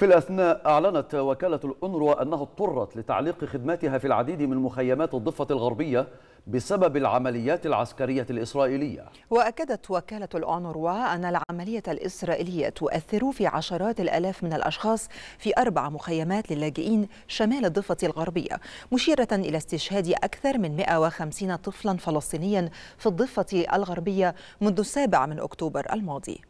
في الأثناء أعلنت وكالة الأنروا أنها اضطرت لتعليق خدماتها في العديد من مخيمات الضفة الغربية بسبب العمليات العسكرية الإسرائيلية وأكدت وكالة الأنروا أن العملية الإسرائيلية تؤثر في عشرات الألاف من الأشخاص في أربع مخيمات للاجئين شمال الضفة الغربية مشيرة إلى استشهاد أكثر من 150 طفلا فلسطينيا في الضفة الغربية منذ السابع من أكتوبر الماضي